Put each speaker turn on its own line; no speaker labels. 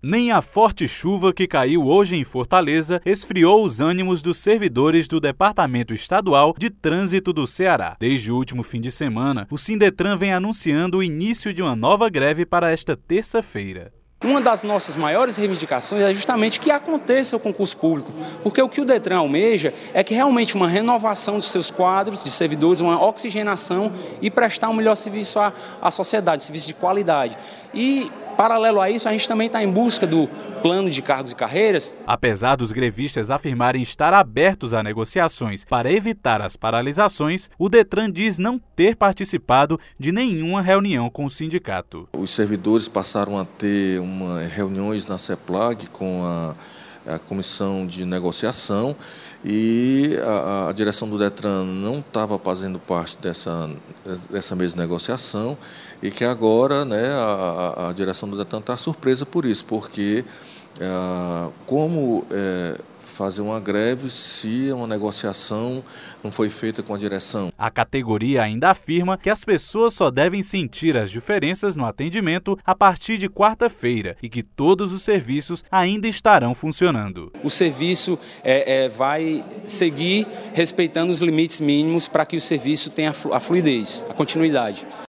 Nem a forte chuva que caiu hoje em Fortaleza esfriou os ânimos dos servidores do Departamento Estadual de Trânsito do Ceará. Desde o último fim de semana, o Sindetran vem anunciando o início de uma nova greve para esta terça-feira. Uma das nossas maiores reivindicações é justamente que aconteça o concurso público, porque o que o Detran
almeja é que realmente uma renovação dos seus quadros de servidores, uma oxigenação e prestar um melhor serviço à, à sociedade, serviço de qualidade. E Paralelo a isso, a gente também
está em busca do plano de cargos e carreiras. Apesar dos grevistas afirmarem estar abertos a negociações para evitar as paralisações, o Detran diz não ter participado de nenhuma reunião com o sindicato.
Os servidores passaram a ter uma, reuniões na CEPLAG com a a comissão de negociação e a, a direção do Detran não estava fazendo parte dessa, dessa mesma negociação e que agora né, a, a direção do Detran está surpresa por isso, porque eh, como eh, fazer uma greve se uma negociação não foi feita com a direção. A categoria ainda afirma que
as pessoas só devem sentir as diferenças no atendimento a partir de quarta-feira e que todos os serviços ainda estarão funcionando. O serviço é, é, vai
seguir respeitando os limites mínimos para que o serviço tenha a fluidez, a continuidade.